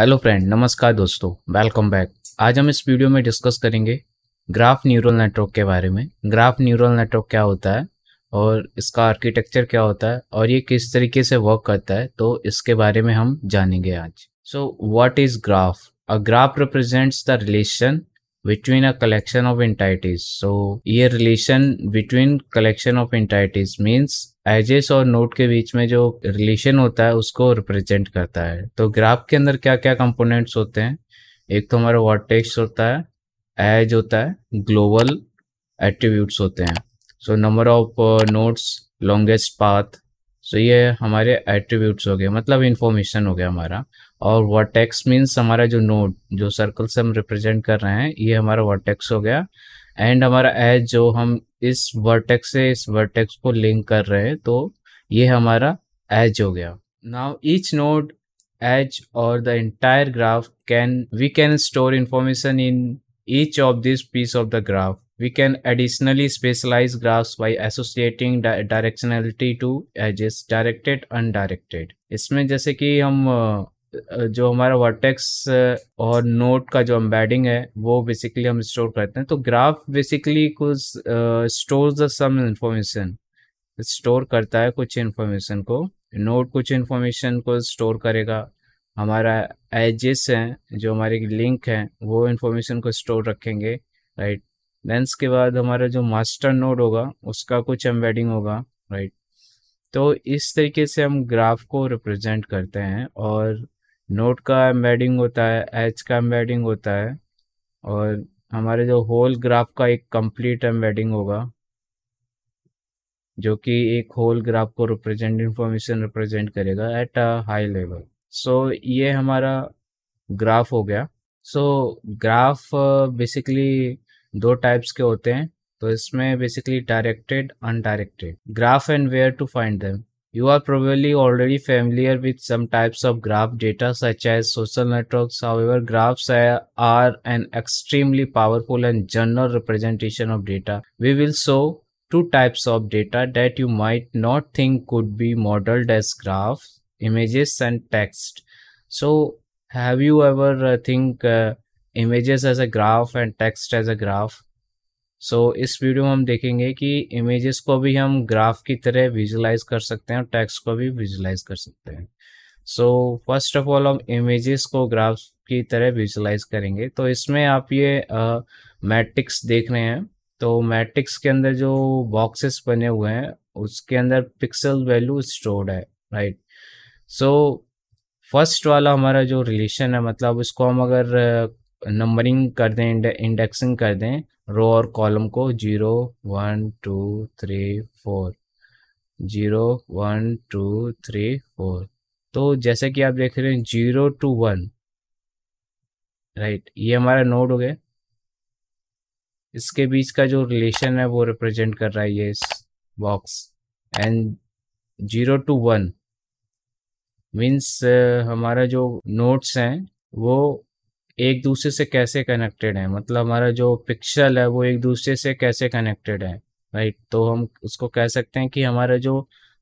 Hello friend नमस्कार दोस्तों welcome back आज हम इस वीडियो में डिस्कस करेंगे ग्राफ न्यूरल नेटवर्क के बारे में ग्राफ न्यूरल नेटवर्क क्या होता है और इसका आर्किटेक्चर क्या होता है और ये किस तरीके से वर्क करता है तो इसके बारे में हम जानेंगे आज so what is graph a graph represents the relation between a collection of entities so ये relation between collection of entities means edges और नोट के बीच में जो रिलेशन होता है उसको रिप्रेजेंट करता है तो ग्राफ के अंदर क्या क्या कंपोनेंट्स होते हैं एक तो हमारा वॉटेक्स होता है एज होता है ग्लोबल एट्रीब्यूट्स होते हैं so number of nodes longest path so ये हमारे एट्रीब्यूट्स हो गए मतलब इन्फॉर्मेशन हो गया हमारा और वॉटेक्स मीन्स हमारा जो नोड जो सर्कल से हम रिप्रेजेंट कर रहे हैं ये हमारा वॉटेक्स हो गया एंड हमारा एज जो हम इस वर्टेक्स से इस वर्टेक्स को लिंक कर रहे हैं तो ये हमारा एज हो गया नाउ ईच नोड एज और the entire graph can we can store information in each of this piece of the graph we can additionally specialise graphs by associating directionality to edges directed undirected इसमें जैसे कि हम जो हमारा vertex और note का जो एम्बेडिंग है वो बेसिकली हम स्टोर करते हैं तो ग्राफ बेसिकली कुछ store the some information store करता है कुछ इन्फॉर्मेशन को नोट कुछ इन्फॉर्मेशन को स्टोर करेगा हमारा एजेस हैं जो हमारे लिंक हैं वो इन्फॉर्मेशन को स्टोर रखेंगे राइट देन के बाद हमारा जो मास्टर नोड होगा उसका कुछ एम्बेडिंग होगा राइट तो इस तरीके से हम ग्राफ को रिप्रेजेंट करते हैं और नोट का एम्बेडिंग होता है एच का एम्बेडिंग होता है और हमारे जो होल ग्राफ का एक कंप्लीट एम्बेडिंग होगा जो कि एक होल ग्राफ को रिप्रेजेंट इंफॉर्मेशन रिप्रेजेंट करेगा at a high level so ये हमारा ग्राफ हो गया सो ग्राफ बेसिकली दो टाइप्स के होते हैं तो इसमें basically directed undirected graph and where to find them You are probably already familiar with some types of graph data such as social networks. However, graphs are an extremely powerful and general representation of data. We will show two types of data that you might not think could be modeled as graphs, images and text. So have you ever uh, think uh, images as a graph and text as a graph? So so, इस video में हम देखेंगे कि images को भी हम graph की तरह विजुलाइज कर सकते हैं और टेक्स्ट को भी विजुलाइज कर सकते हैं सो फर्स्ट ऑफ ऑल हम इमेजेस को ग्राफ की तरह विजुलाइज करेंगे तो इसमें आप ये मैट्रिक्स uh, देख रहे हैं तो मैट्रिक्स के अंदर जो बॉक्सेस बने हुए हैं उसके अंदर पिक्सल वैल्यू स्टोर्ड है राइट सो फर्स्ट वाला हमारा जो रिलेशन है मतलब इसको हम अगर नंबरिंग कर दें इंडेक्सिंग कर दें रो और कॉलम को zero one two three four zero one two three four तो जैसे कि आप देख रहे हैं जीरो टू वन राइट ये हमारा नोड हो गया इसके बीच का जो रिलेशन है वो रिप्रेजेंट कर रहा है ये इस box and zero two one means हमारा जो नोट्स हैं वो एक दूसरे से कैसे कनेक्टेड है मतलब हमारा जो पिक्सल है वो एक दूसरे से कैसे कनेक्टेड है राइट तो हम उसको कह सकते हैं कि हमारा जो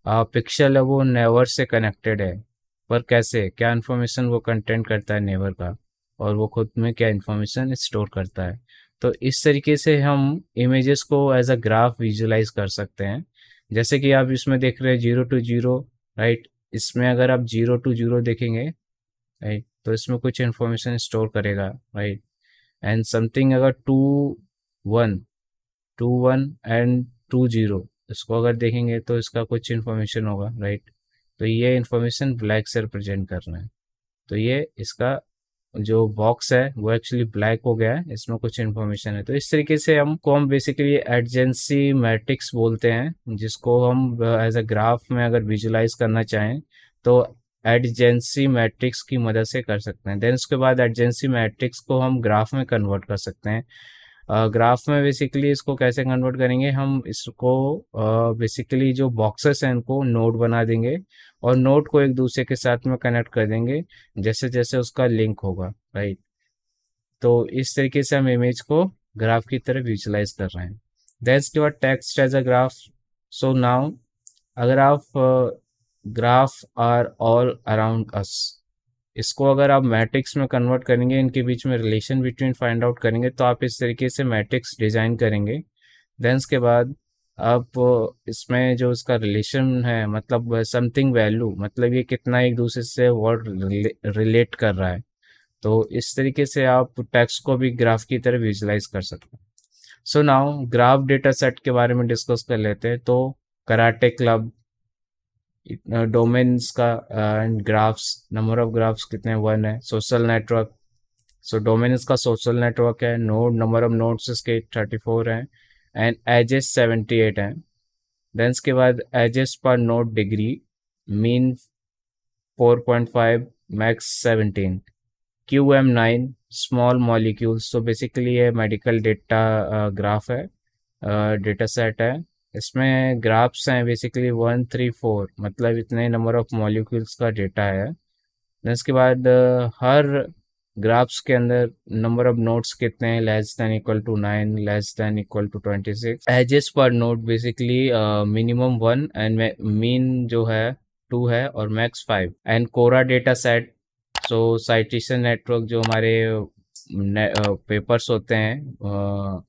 पिक्सल है वो नेवर से कनेक्टेड है पर कैसे क्या इन्फॉर्मेशन वो कंटेंट करता है नेवर का और वो खुद में क्या इन्फॉर्मेशन स्टोर करता है तो इस तरीके से हम इमेजेस को एज अ ग्राफ विजुलाइज कर सकते हैं जैसे कि आप इसमें देख रहे हैं जीरो टू जीरो राइट इसमें अगर आप जीरो टू जीरो देखेंगे राइट तो इसमें कुछ इन्फॉर्मेशन स्टोर करेगा राइट एंड समथिंग अगर two one two one and two zero इसको अगर देखेंगे तो इसका कुछ इन्फॉर्मेशन होगा राइट तो ये इन्फॉर्मेशन ब्लैक से रिप्रेजेंट कर रहे हैं तो ये इसका जो बॉक्स है वो एक्चुअली ब्लैक हो गया है इसमें कुछ इन्फॉर्मेशन है तो इस तरीके से हमको हम बेसिकली एडजेंसी मैट्रिक्स बोलते हैं जिसको हम एज अ ग्राफ में अगर विजुलाइज करना चाहें तो एडजेंसी मैट्रिक्स की मदद से कर सकते हैं देन उसके बाद एडजेंसी मैट्रिक्स को हम ग्राफ में कन्वर्ट कर सकते हैं ग्राफ uh, में बेसिकली इसको कैसे कन्वर्ट करेंगे हम इसको बेसिकली uh, जो बॉक्सेस हैं इनको नोड बना देंगे और नोड को एक दूसरे के साथ में कनेक्ट कर देंगे जैसे जैसे उसका लिंक होगा राइट तो इस तरीके से हम इमेज को ग्राफ की तरफ यूजलाइज कर रहे हैं देन इसके बाद text as a graph so now अगर आप graph are all around us इसको अगर आप मैट्रिक्स में कन्वर्ट करेंगे इनके बीच में रिलेशन बिटवीन फाइंड आउट करेंगे तो आप इस तरीके से मैट्रिक्स डिजाइन करेंगे देन के बाद आप इसमें जो इसका रिलेशन है मतलब समथिंग वैल्यू मतलब ये कितना एक दूसरे से वर्ड रिलेट कर रहा है तो इस तरीके से आप टेक्स्ट को भी ग्राफ की तरह विजुलाइज कर सकते हैं so now graph data set के बारे में डिस्कस कर लेते हैं तो कराटे क्लब डोमेन्स का and graphs number of graphs कितने वन है सोशल नेटवर्क सो डोमेन्स का सोशल नेटवर्क है नोड नंबर ऑफ नोड्स इसके थर्टी फोर हैं एंड एजेस सेवेंटी एट हैं देन इसके बाद एजेस पर node degree mean four point five max seventeen Q M nine small molecules तो basically ये मेडिकल डेटा ग्राफ है डेटा uh, सेट है इसमें ग्राफ्स हैं बेसिकली वन थ्री फोर मतलब इतने नंबर ऑफ मॉलिक्यूल्स का डेटा है इसके बाद uh, हर ग्राफ्स के अंदर नंबर ऑफ नोट्स कितने हैं less than equal to nine less than equal to twenty six edges per node basically minimum one and mean जो है टू है और max five and Cora data set so citation network जो हमारे papers uh, uh, होते हैं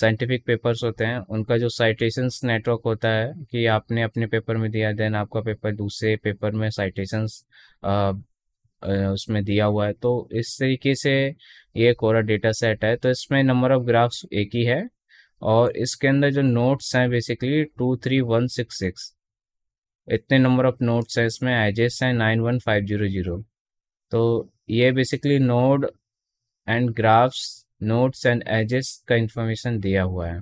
scientific papers होते हैं उनका जो साइटेशंस नेटवर्क होता है कि आपने अपने पेपर में दिया देन आपका पेपर दूसरे पेपर में साइटेशंस उसमें दिया हुआ है तो इस तरीके से ये कोरा डेटा सेट है तो इसमें नंबर ऑफ ग्राफ्स एक ही है और इसके अंदर जो नोट्स हैं basically two three one six six इतने नंबर ऑफ नोट्स हैं इसमें एजेस हैं nine one five zero zero तो ये basically node and graphs nodes and edges का इंफॉर्मेशन दिया हुआ है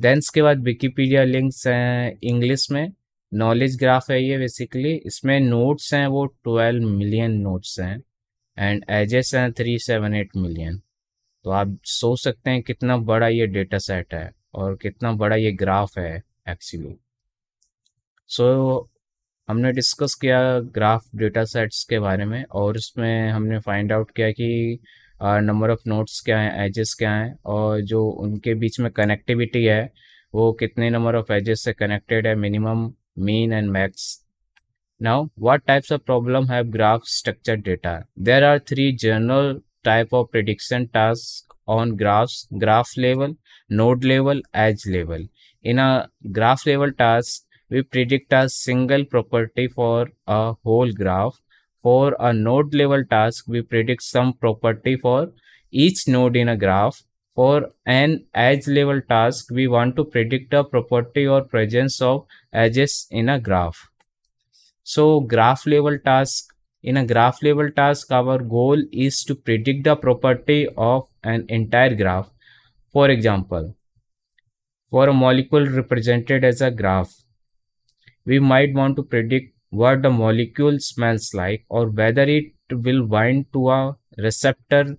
देन इसके बाद विकीपीडिया लिंक्स हैं इंग्लिश में नॉलेज ग्राफ है ये बेसिकली इसमें नोट्स हैं वो ट्वेल्व मिलियन नोट्स हैं एंड एजेस हैं थ्री सेवन एट मिलियन तो आप सोच सकते हैं कितना बड़ा ये डेटा सेट है और कितना बड़ा ये ग्राफ है एक्चुअली सो so, हमने डिस्कस किया ग्राफ डेटा सेट्स के बारे में और इसमें हमने फाइंड आउट किया कि नंबर ऑफ नोट्स क्या हैं एजेस क्या हैं और जो उनके बीच में कनेक्टिविटी है वो कितने नंबर ऑफ एजेस से कनेक्टेड है minimum mean and max now what types of problem have graph structure data there are three general type of prediction task on graphs graph level node level edge level in graph level task we predict single property for a whole graph For a node level task, we predict some property for each node in a graph. For an edge level task, we want to predict a property or presence of edges in a graph. So graph level task, in a graph level task, our goal is to predict the property of an entire graph. For example, for a molecule represented as a graph, we might want to predict what the molecule smells like or whether it will bind to a receptor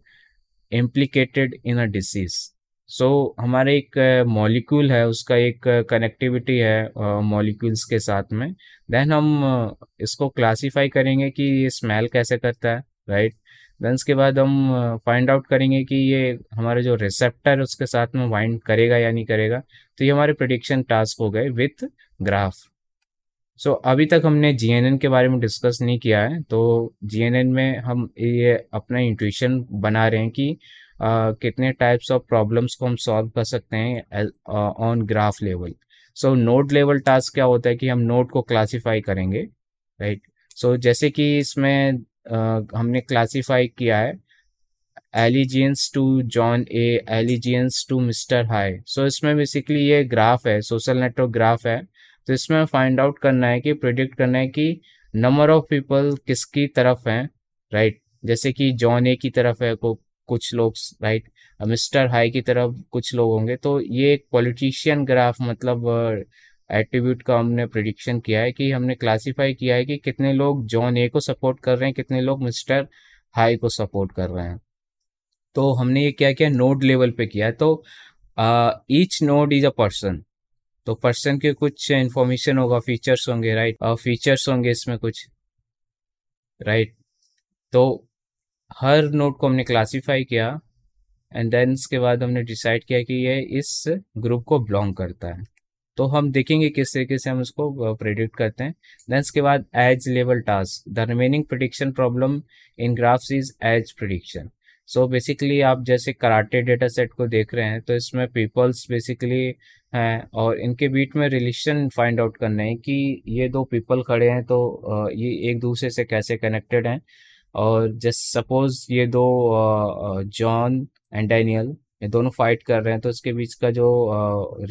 implicated in a disease so so, हमारे एक molecule है उसका एक connectivity है molecules के साथ में then हम इसको क्लासिफाई करेंगे कि ये स्मेल कैसे करता है राइट देन उसके बाद हम फाइंड आउट करेंगे कि ये हमारे जो रिसेप्टर उसके साथ में वाइंड करेगा या नहीं करेगा तो ये हमारे प्रोडिक्शन टास्क हो गए विथ ग्राफ सो so, अभी तक हमने जी के बारे में डिस्कस नहीं किया है तो जी में हम ये अपना इंट्यूशन बना रहे हैं कि आ, कितने टाइप्स ऑफ प्रॉब्लम्स को हम सॉल्व कर सकते हैं on graph level so node level task क्या होता है कि हम नोट को क्लासिफाई करेंगे राइट right? सो so, जैसे कि इसमें आ, हमने क्लासिफाई किया है allegiance to John a allegiance to Mister Hi so इसमें बेसिकली ये ग्राफ है सोशल नेटवर्क ग्राफ है तो इसमें फाइंड आउट करना है कि प्रोडिक्ट करना है कि नंबर ऑफ पीपल किसकी तरफ हैं राइट जैसे कि जॉन ए की तरफ है को कुछ लोग राइट मिस्टर हाई की तरफ कुछ लोग होंगे तो ये एक पॉलिटिशियन ग्राफ मतलब एट्रीब्यूट का हमने प्रिडिक्शन किया है कि हमने क्लासिफाई किया है कि कितने लोग जॉन ए को सपोर्ट कर रहे हैं कितने लोग मिस्टर हाई को सपोर्ट कर रहे हैं तो हमने ये क्या किया नोड लेवल पे किया तो each node is a person तो पर्सन के कुछ इन्फॉर्मेशन होगा फीचर्स होंगे राइट फीचर्स होंगे इसमें कुछ राइट तो हर नोट को हमने क्लासिफाई किया एंड देन इसके बाद हमने डिसाइड किया कि ये इस ग्रुप को बिलोंग करता है तो हम देखेंगे किस तरीके से हम उसको प्रेडिक्ट करते हैं देन इसके बाद edge level task the remaining prediction problem in graphs is edge prediction so so basically आप जैसे कराटे डेटा सेट को देख रहे हैं तो इसमें पीपल्स बेसिकली हैं और इनके बीच में रिलेशन फाइंड आउट करने हैं कि ये दो पीपल खड़े हैं तो ये एक दूसरे से कैसे कनेक्टेड हैं और जस्ट सपोज ये दो जॉन एंड डैनियल ये दोनों फाइट कर रहे हैं तो इसके बीच का जो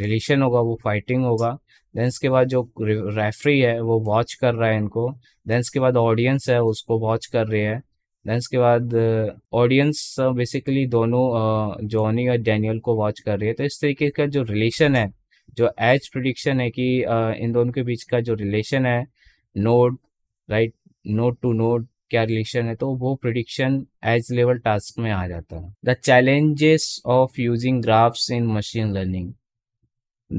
रिलेशन होगा वो फाइटिंग होगा देन इसके बाद जो रेफरी है वो वॉच कर रहा है इनको देन इसके बाद ऑडियंस है उसको वॉच कर रही है देन इसके बाद ऑडियंस uh, बेसिकली uh, दोनों जॉनी uh, और डैनियल को वॉच कर रही है तो इस तरीके का जो रिलेशन है जो एज प्रोडिक्शन है कि इन दोनों के बीच का जो रिलेशन है node right node to node क्या रिलेशन है तो वो प्रिडिक्शन एज लेवल टास्क में आ जाता है the challenges of using graphs in machine learning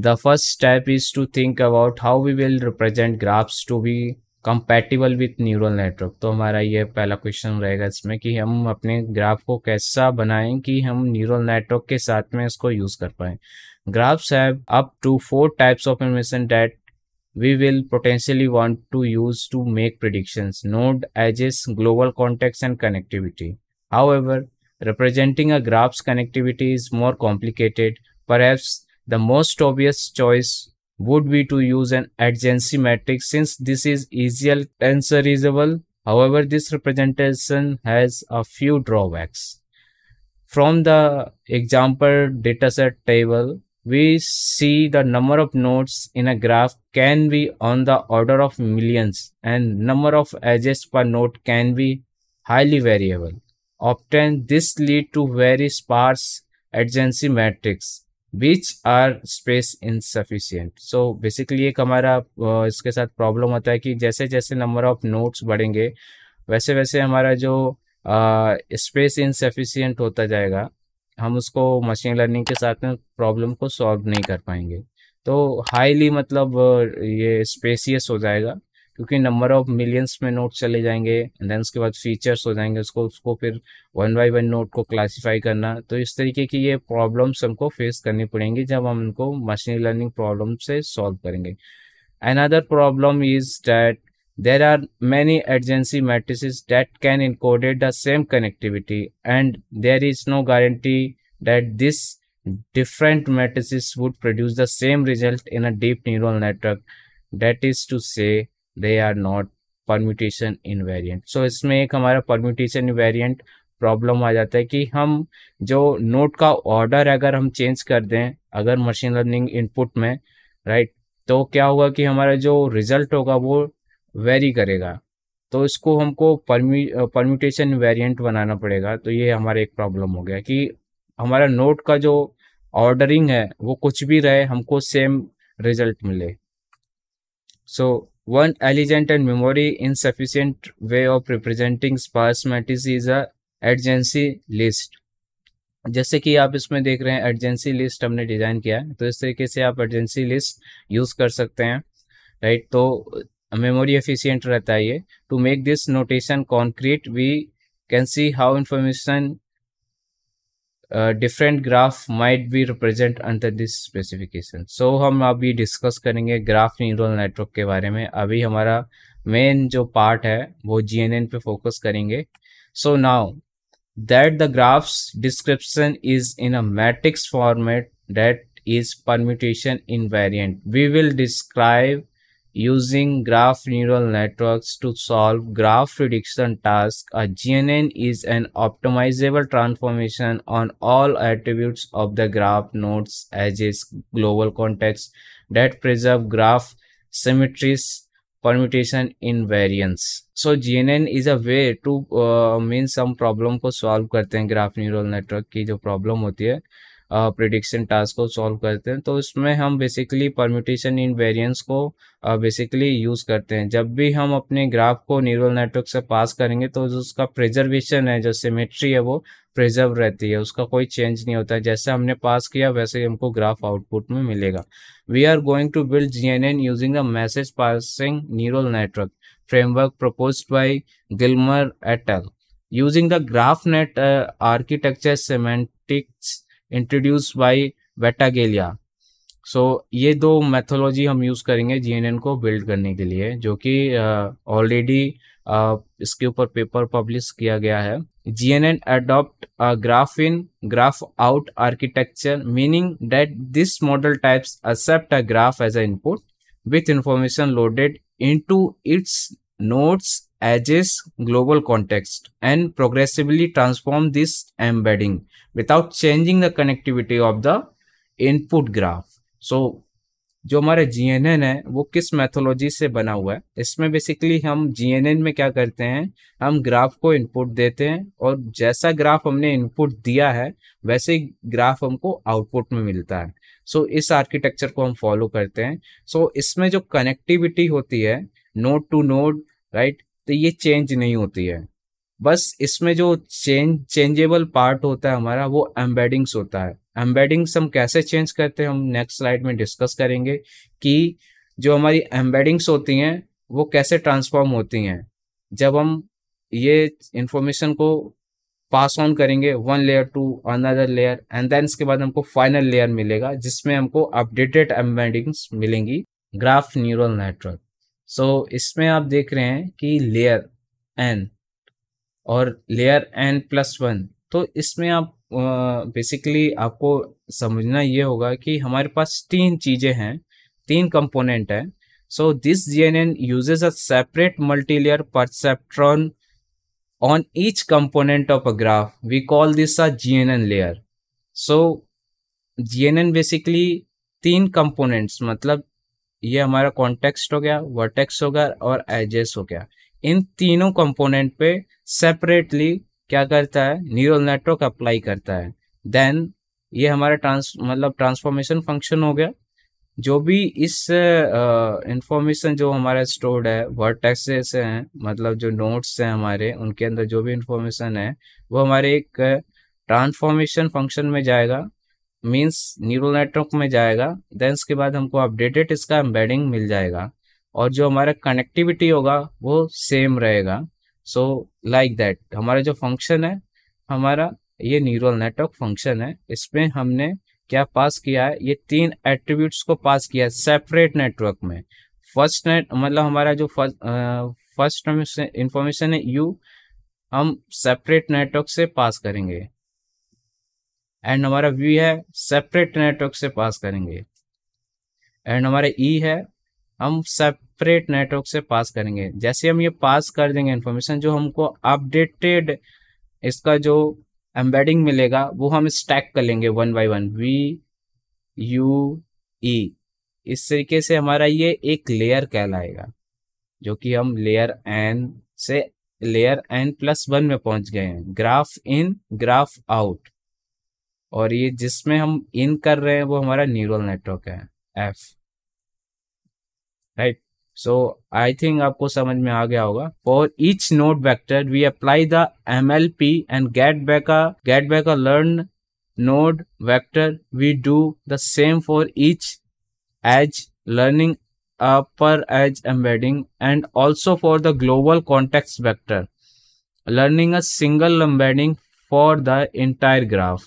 the first step is to think about how we will represent graphs to be compatible with neural network तो हमारा ये पहला क्वेश्चन रहेगा इसमें कि हम अपने ग्राफ को कैसा बनाएं कि हम न्यूरल नेटवर्क के साथ में इसको यूज कर पाए graphs have up to four types of information that we will potentially want to use to make prediction node edges global context and connectivity however representing a graph's connectivity is more complicated पर the most obvious choice would be to use an adjacency matrix since this is easier tensorizable. However, this representation has a few drawbacks. From the example dataset table, we see the number of nodes in a graph can be on the order of millions and number of edges per node can be highly variable. Often this lead to very sparse adjacency matrix which are space inefficient so basically एक हमारा इसके साथ problem होता है कि जैसे जैसे number of notes बढ़ेंगे वैसे वैसे हमारा जो स्पेस uh, इनसफिशियंट होता जाएगा हम उसको मशीन लर्निंग के साथ में प्रॉब्लम को सॉल्व नहीं कर पाएंगे तो हाईली मतलब ये स्पेसियस हो जाएगा क्योंकि नंबर ऑफ मिलियंस में नोट चले जाएंगे एंड देन उसके बाद फीचर्स हो जाएंगे उसको उसको फिर वन बाई वन नोट को क्लासीफाई करना तो इस तरीके की ये प्रॉब्लम्स हमको फेस करनी पड़ेंगी जब हम उनको मशीन लर्निंग प्रॉब्लम से सॉल्व करेंगे another problem is that there are many adjacency matrices that can encoded the same connectivity and there is no guarantee that this different matrices would produce the same result in a deep neural network that is to say they are not permutation invariant so इसमें एक हमारा permutation variant problem आ जाता है कि हम जो note का order अगर हम चेंज कर दें अगर मशीन लर्निंग इनपुट में राइट तो क्या होगा कि हमारा जो रिजल्ट होगा वो वेरी करेगा तो इसको हमको परम्यूटेशन वेरिएंट बनाना पड़ेगा तो ये हमारा एक प्रॉब्लम हो गया कि हमारा नोट का जो ऑर्डरिंग है वो कुछ भी रहे हमको सेम रिजल्ट मिले सो so, One elegant and memory insufficient way of representing sparse is a urgency list. जैसे कि आप इसमें देख रहे हैं एडजेंसी लिस्ट हमने डिजाइन किया है तो इस तरीके से आप एडजेंसी लिस्ट यूज कर सकते हैं राइट right? तो मेमोरी एफिशियंट रहता है ये to make this notation concrete we can see how information uh, different graph might be represent under this specification so हम अभी discuss करेंगे graph neural network के बारे में अभी हमारा main जो part है वो GNN पे focus करेंगे so now that the graph's description is in a matrix format that is permutation invariant we will describe using graph neural networks to solve graph prediction tasks. A GNN is an optimizable transformation on all attributes of the graph nodes as its global context that preserve graph symmetries permutation invariance. So, GNN is a way to uh, mean some problem ko solve karte hain graph neural network ki jo problem hoti hai. Prediction task को solve करते हैं तो इसमें हम basically permutation invariance को basically use करते हैं जब भी हम अपने ग्राफ को न्यूरल नेटवर्क से पास करेंगे तो जो उसका प्रिजर्वेशन है जो सिमेट्री है वो प्रिजर्व रहती है उसका कोई चेंज नहीं होता जैसे हमने पास किया वैसे ही हमको ग्राफ आउटपुट में मिलेगा we are going to build G N N using the message passing neural network framework propose by Gilmer et al using the graph net architecture architecture introduce by Battaglia so ये दो methodology हम use करेंगे जी को build करने के लिए जो कि ऑलरेडी uh, uh, इसके ऊपर पेपर पब्लिश किया गया है G N N adopt graph in graph out architecture meaning that this model types accept a graph as a input with information loaded into its nodes edges global context and progressively transform this embedding without changing the connectivity of the input graph. So जो हमारे जी N N है वो किस mythology से बना हुआ है इसमें बेसिकली हम जी एन एन में क्या करते हैं हम ग्राफ को इनपुट देते हैं और जैसा ग्राफ हमने इनपुट दिया है वैसे ही ग्राफ हमको आउटपुट में मिलता है सो so, इस आर्किटेक्चर को हम फॉलो करते हैं सो so, इसमें जो कनेक्टिविटी होती है नोड टू नोड राइट तो ये चेंज नहीं होती है बस इसमें जो चेंज चेंजेबल पार्ट होता है हमारा वो एम्बेडिंग्स होता है एम्बेडिंग्स हम कैसे चेंज करते हैं हम नेक्स्ट स्लाइड में डिस्कस करेंगे कि जो हमारी एम्बेडिंग्स होती हैं वो कैसे ट्रांसफॉर्म होती हैं जब हम ये इंफॉर्मेशन को पास ऑन करेंगे one layer to another layer and then इसके बाद हमको फाइनल लेयर मिलेगा जिसमें हमको अपडेटेड एम्बेडिंग्स मिलेंगी graph neural network so so, इसमें आप देख रहे हैं कि लेयर एन और लेयर एन प्लस वन तो इसमें आप बेसिकली आपको समझना ये होगा कि हमारे पास तीन चीज़ें हैं तीन कंपोनेंट हैं so this G N N uses a separate multi layer perceptron a graph we call this a G N N layer so G N N basically तीन कंपोनेंट्स मतलब ये हमारा कॉन्टेक्स्ट हो गया वर्टेक्स हो गया और एजेस हो गया इन तीनों कंपोनेंट पे सेपरेटली क्या करता है न्यूरल नेटवर्क अप्लाई करता है देन ये हमारा ट्रांस मतलब ट्रांसफॉर्मेशन फंक्शन हो गया जो भी इस इंफॉर्मेशन जो हमारा स्टोर्ड है वर्टेक्सेस हैं मतलब जो नोट्स हैं हमारे उनके अंदर जो भी इंफॉर्मेशन है वो हमारे एक ट्रांसफॉर्मेशन फंक्शन में जाएगा मीन्स न्यूरल नेटवर्क में जाएगा देन उसके बाद हमको अपडेटेड इसका एम्बेडिंग मिल जाएगा और जो हमारा कनेक्टिविटी होगा वो सेम रहेगा सो लाइक दैट हमारा जो फंक्शन है हमारा ये न्यूरल नेटवर्क फंक्शन है इसमें हमने क्या पास किया है ये तीन एट्रीब्यूट्स को पास किया है सेपरेट नेटवर्क में फर्स्ट नेट मतलब हमारा जो फर्स्ट इंफॉर्मेशन है यू हम सेपरेट नेटवर्क से पास करेंगे एंड हमारा वी है सेपरेट नेटवर्क से पास करेंगे एंड हमारा ई e है हम सेपरेट नेटवर्क से पास करेंगे जैसे हम ये पास कर देंगे इन्फॉर्मेशन जो हमको अपडेटेड इसका जो एम्बेडिंग मिलेगा वो हम स्टैक कर लेंगे वन बाई वन वी यू ई इस तरीके से हमारा ये एक लेयर कहलाएगा जो कि हम लेयर एन से लेयर एन प्लस वन में पहुंच गए हैं ग्राफ इन ग्राफ आउट और ये जिसमें हम इन कर रहे हैं वो हमारा न्यूरल नेटवर्क है F right so I think आपको समझ में आ गया होगा for each node vector we apply the M L P and get back get back a learn node vector we do the same for each edge learning a edge embedding and also for the global context context learning a single embedding for the entire graph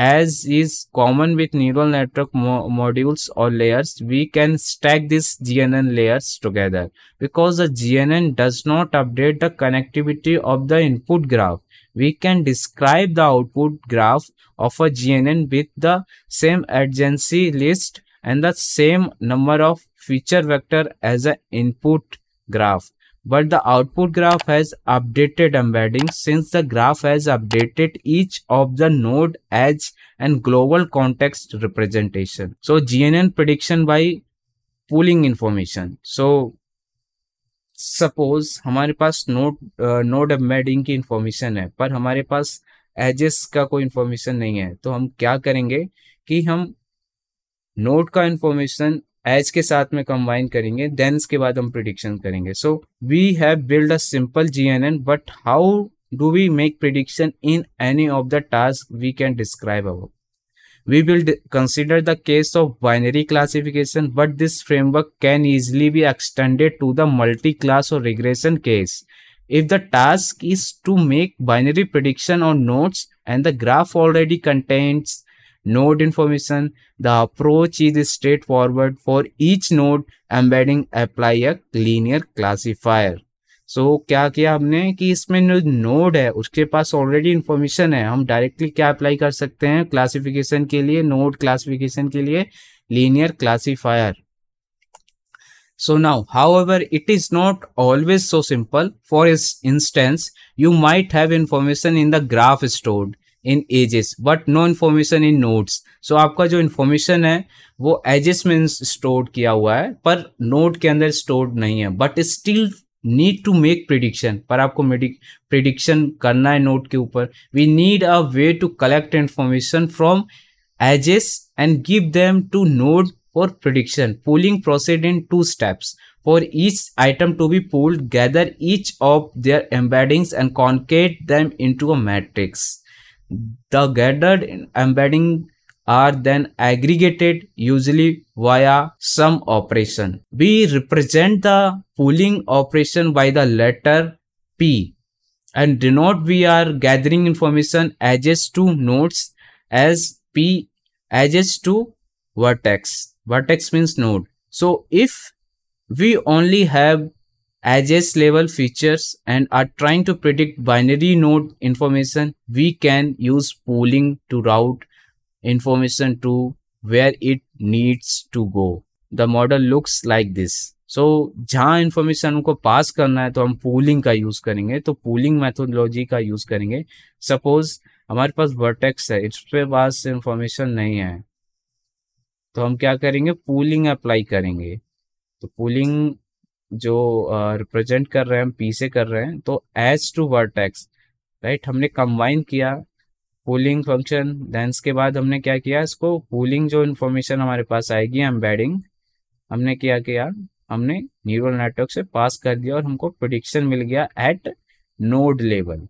as is common with neural network mo modules or layers, we can stack these GNN layers together because the GNN does not update the connectivity of the input graph. We can describe the output graph of a GNN with the same adjacency list and the same number of feature vector as an input graph. but the output graph has updated embeddings since the graph has updated each of the node edge and global context representation. So GNN prediction by pooling information. So suppose हमारे पास node node embedding की information है पर हमारे पास edges का कोई information नहीं है तो हम क्या करेंगे कि हम नोड का इन्फॉर्मेशन एज के साथ में कंबाइन करेंगे देन के बाद हम प्रिडिक्शन करेंगे so we have build a simple G N N but how do we make prediction in any of the task we can describe अब We will consider the case of binary classification, but this framework can easily be extended to the multi-class or regression case. If the task is to make binary prediction on nodes and the graph already contains node information the approach is straightforward for each node embedding apply a linear classifier so so, क्या किया हमने कि इसमें जो node है उसके पास already information है हम डायरेक्टली क्या अप्लाई कर सकते हैं क्लासिफिकेशन के लिए नोड क्लासिफिकेशन के लिए linear classifier so now however it is not always so simple for instance you might have information in the graph stored in edges but no information in nodes so आपका जो information है वो edges में store किया हुआ है पर note के अंदर स्टोर नहीं है but still need to make prediction पर आपको प्रिडिक्शन करना है नोट के ऊपर we need a way to collect information from edges and give them to node for prediction pooling proceed in two steps for each item to be pooled gather each of their embeddings and concat them into a matrix The gathered embeddings are then aggregated usually via some operation. We represent the pooling operation by the letter P and denote we are gathering information edges to nodes as P edges to vertex. Vertex means node. So if we only have AGS level features and are trying to predict binary node information, we can use pooling to route information to where it needs to go. The model looks like this. So so, जहाँ information हमको pass करना है तो हम pooling का use करेंगे तो pooling methodology का यूज करेंगे सपोज हमारे पास वर्टेक्स है इस पे पास इन्फॉर्मेशन नहीं है तो हम क्या करेंगे पूलिंग अप्लाई करेंगे तो पूलिंग जो रिप्रेजेंट uh, कर रहे हैं हम पी से कर रहे हैं तो एज टू वर्टेक्स राइट हमने कंबाइन किया पूलिंग फंक्शन देंस के बाद हमने क्या किया इसको पूलिंग जो इन्फॉर्मेशन हमारे पास आएगी एम्बेडिंग हमने क्या किया हमने न्यूरल नेटवर्क से पास कर दिया और हमको प्रोडिक्शन मिल गया एट नोड लेवल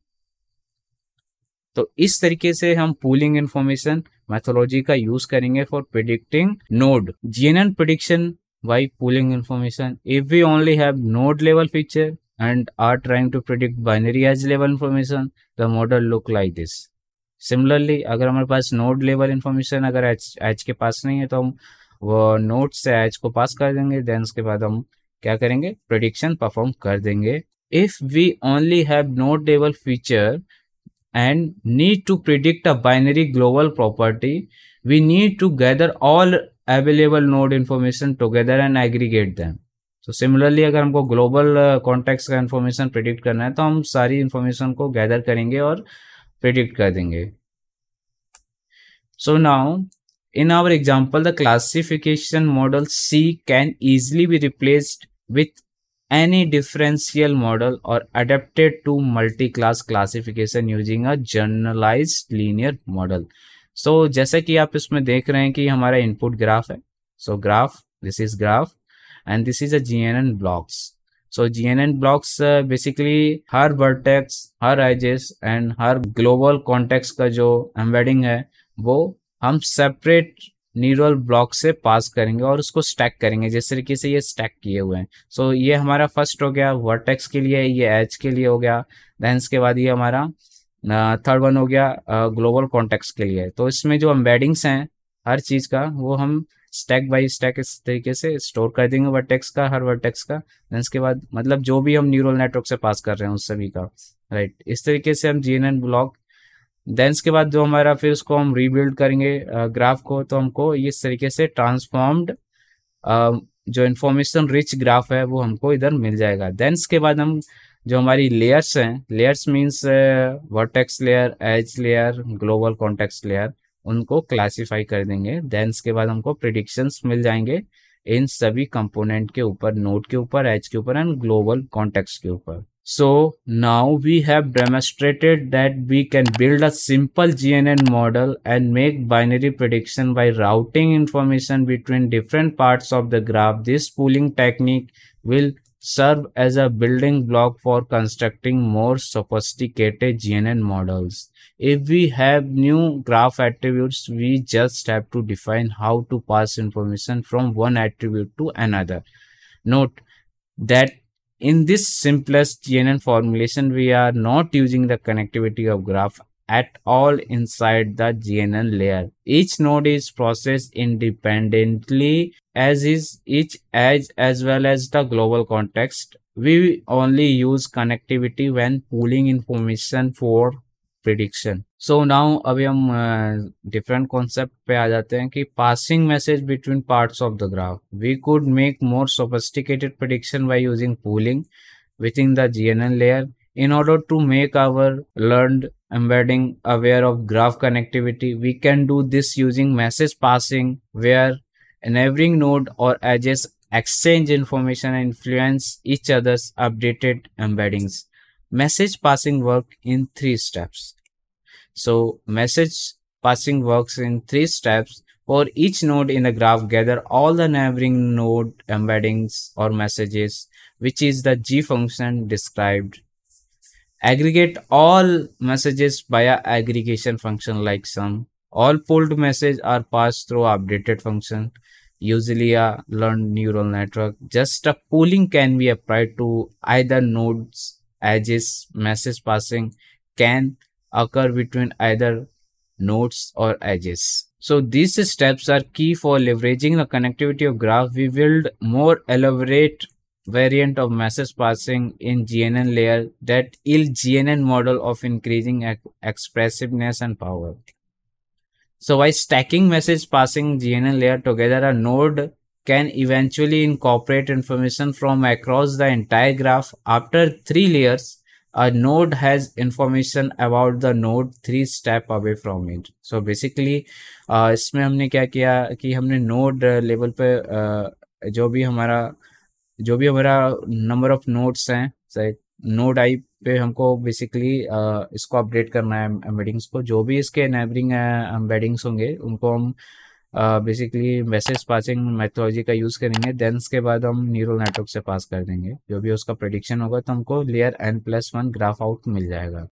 तो इस तरीके से हम पूलिंग इन्फॉर्मेशन मैथोलॉजी का यूज करेंगे for predicting node GNN prediction by pooling information. If we only have node level picture and are trying to predict binary as level information, the model look like this. Similarly अगर हमारे पास node level information अगर H H के पास नहीं है तो हम वो नोट से एच को पास कर देंगे देन उसके बाद हम क्या करेंगे प्रोडिक्शन परफॉर्म कर देंगे if we only have node level feature and need to predict a binary global property, we need to gather all available node information together and aggregate them तो सिमिलरली अगर हमको ग्लोबल कॉन्टेक्ट uh, का information predict करना है तो हम सारी information को गैदर करेंगे और प्रिडिक्ट कर देंगे so now in our example the classification model C can easily be replaced with any differential model or adapted to multi class classification using a generalized linear model so so, जैसे कि आप इसमें देख रहे हैं कि हमारा इनपुट ग्राफ है so graph this is graph and this is a G N N blocks so G N N blocks basically हर वर्टेक्स हर एजेस एंड हर ग्लोबल कॉन्टेक्स का जो एम्बेडिंग है वो हम सेपरेट न्यूरल ब्लॉक से पास करेंगे और उसको स्टैक करेंगे जिस तरीके से ये स्टैक किए हुए हैं सो so, ये हमारा फर्स्ट हो गया वर्टेक्स के लिए ये एज के लिए हो गया देन इसके बाद ये हमारा थर्ड वन हो गया ग्लोबल कॉन्टेक्स्ट के लिए तो इसमें जो एम्बेडिंग्स हैं हर चीज का वो हम स्टैक बाय स्टैक इस तरीके से स्टोर कर देंगे वर्टेक्स का हर वर्टेक्स का देन इसके बाद मतलब जो भी हम न्यूरल नेटवर्क से पास कर रहे हैं उस सभी का राइट इस तरीके से हम जी एन ब्लॉक देन इसके बाद जो हमारा फिर उसको हम रीबिल्ड करेंगे ग्राफ को तो हमको इस तरीके से ट्रांसफॉर्म्ड जो इन्फॉर्मेशन रिच ग्राफ है वो हमको इधर मिल जाएगा देन इसके बाद हम जो हमारी लेयर्स हैं layers means vertex layer edge layer global context layer उनको क्लासिफाई कर देंगे देन के बाद हमको प्रिडिक्शंस मिल जाएंगे इन सभी कंपोनेंट के ऊपर नोट के ऊपर एच के ऊपर एंड ग्लोबल कॉन्टेक्स के ऊपर so now we have demonstrated that we can build a simple G N N model and make binary prediction by routing information between different part of the graph this pooling technique will serve as a building block for constructing more sophisticated GNN models. If we have new graph attributes, we just have to define how to pass information from one attribute to another. Note that in this simplest GNN formulation, we are not using the connectivity of graph at all inside the GNN layer. Each node is processed independently as is each edge as well as the global context. We only use connectivity when pooling information for prediction. So now, अभी हम different concept पे आ जाते हैं कि passing message between parts of the graph we could make more sophisticated prediction by using pooling within the GNN in order to make our learned embedding aware of graph connectivity. We can do this using message passing where every node or edges exchange information and influence each other's updated embeddings. Message passing work in three steps. So message passing works in three steps. For each node in the graph, gather all the neighboring node embeddings or messages, which is the G function described aggregate all messages via aggregation function like sum. All pooled messages are passed through updated function, usually a learned neural network. Just a pooling can be applied to either nodes, edges, message passing can occur between either nodes or edges. So these steps are key for leveraging the connectivity of graph. We build more elaborate variant of message passing in GNN layer that ill GNN model of increasing expressiveness and power. So by stacking message passing GNN layer together, a node can eventually incorporate information from across the entire graph. After three layers, a node has information about the node three step away from it. So basically, uh, इसमें हमने क्या किया कि हमने node uh, level पे uh, जो भी हमारा जो भी हमारा नंबर ऑफ नोट्स हैं नोड आई पे हमको बेसिकली इसको अपडेट करना है एम्बेडिंग्स को जो भी इसके नेबरिंग एम्बेडिंग्स होंगे उनको हम बेसिकली मैसेज पासिंग मेथोलॉजी का यूज़ करेंगे देन के बाद हम न्यूरल नेटवर्क से पास कर देंगे जो भी उसका प्रडिक्शन होगा तो हमको layer N plus one graph out मिल जाएगा